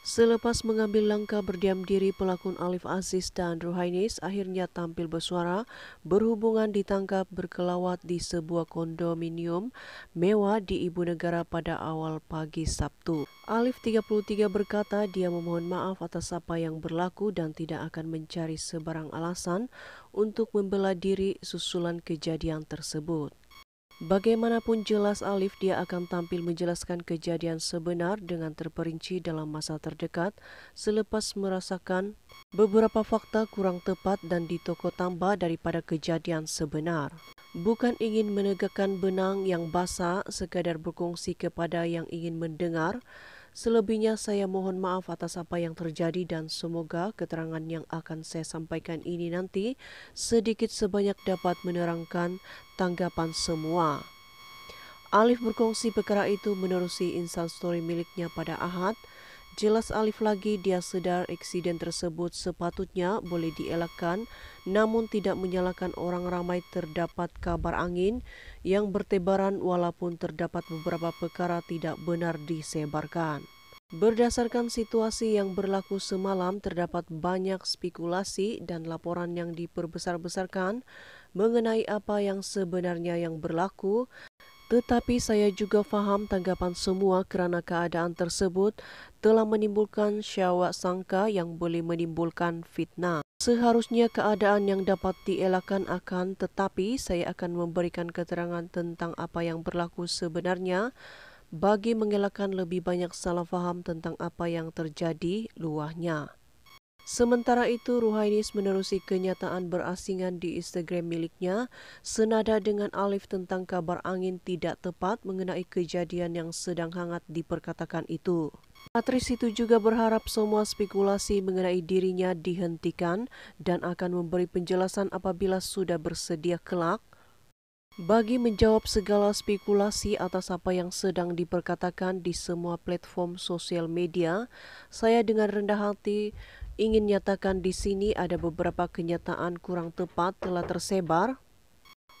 Selepas mengambil langkah berdiam diri, pelakon Alif Aziz dan Ruhainis akhirnya tampil bersuara berhubungan ditangkap berkelawat di sebuah kondominium mewah di ibu negara pada awal pagi Sabtu. Alif 33 berkata dia memohon maaf atas apa yang berlaku dan tidak akan mencari sebarang alasan untuk membela diri susulan kejadian tersebut. Bagaimanapun jelas Alif dia akan tampil menjelaskan kejadian sebenar dengan terperinci dalam masa terdekat selepas merasakan beberapa fakta kurang tepat dan ditoko tambah daripada kejadian sebenar. Bukan ingin menegakkan benang yang basah sekadar berkongsi kepada yang ingin mendengar, Selebihnya saya mohon maaf atas apa yang terjadi dan semoga keterangan yang akan saya sampaikan ini nanti sedikit sebanyak dapat menerangkan tanggapan semua. Alif berkongsi perkara itu menerusi Insta story miliknya pada Ahad Jelas Alif lagi dia sedar eksiden tersebut sepatutnya boleh dielakkan namun tidak menyalahkan orang ramai terdapat kabar angin yang bertebaran walaupun terdapat beberapa perkara tidak benar disebarkan. Berdasarkan situasi yang berlaku semalam, terdapat banyak spekulasi dan laporan yang diperbesar-besarkan mengenai apa yang sebenarnya yang berlaku tetapi saya juga faham tanggapan semua kerana keadaan tersebut telah menimbulkan syawak sangka yang boleh menimbulkan fitnah. Seharusnya keadaan yang dapat dielakkan akan tetapi saya akan memberikan keterangan tentang apa yang berlaku sebenarnya bagi mengelakkan lebih banyak salah faham tentang apa yang terjadi luahnya. Sementara itu, Ruhainis menerusi kenyataan berasingan di Instagram miliknya, senada dengan Alif tentang kabar angin tidak tepat mengenai kejadian yang sedang hangat diperkatakan itu. Patris itu juga berharap semua spekulasi mengenai dirinya dihentikan dan akan memberi penjelasan apabila sudah bersedia kelak bagi menjawab segala spekulasi atas apa yang sedang diperkatakan di semua platform sosial media, saya dengan rendah hati ingin nyatakan di sini ada beberapa kenyataan kurang tepat telah tersebar.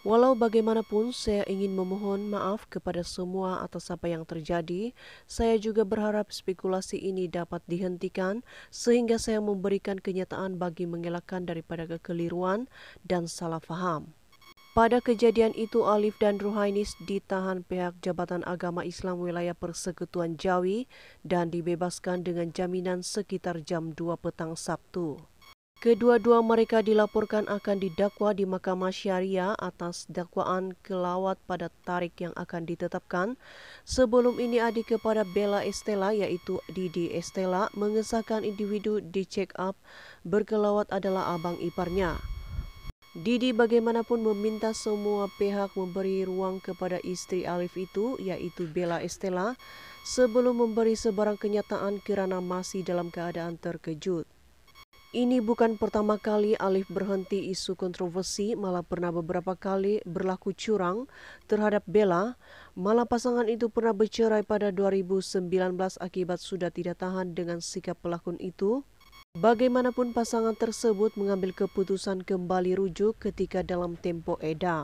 Walau bagaimanapun saya ingin memohon maaf kepada semua atas apa yang terjadi, saya juga berharap spekulasi ini dapat dihentikan sehingga saya memberikan kenyataan bagi mengelakkan daripada kekeliruan dan salah faham. Pada kejadian itu, Alif dan Ruhainis ditahan pihak Jabatan Agama Islam Wilayah Persekutuan Jawi dan dibebaskan dengan jaminan sekitar jam 2 petang Sabtu. Kedua-dua mereka dilaporkan akan didakwa di Mahkamah Syariah atas dakwaan kelawat pada tarik yang akan ditetapkan. Sebelum ini adik kepada Bella Estella, yaitu Didi Estella, mengesahkan individu di check up berkelawat adalah abang iparnya. Didi bagaimanapun meminta semua pihak memberi ruang kepada istri Alif itu, yaitu Bella Estella, sebelum memberi sebarang kenyataan kerana masih dalam keadaan terkejut. Ini bukan pertama kali Alif berhenti isu kontroversi, malah pernah beberapa kali berlaku curang terhadap Bella. Malah pasangan itu pernah bercerai pada 2019 akibat sudah tidak tahan dengan sikap pelakon itu. Bagaimanapun pasangan tersebut mengambil keputusan kembali rujuk ketika dalam tempo EDA.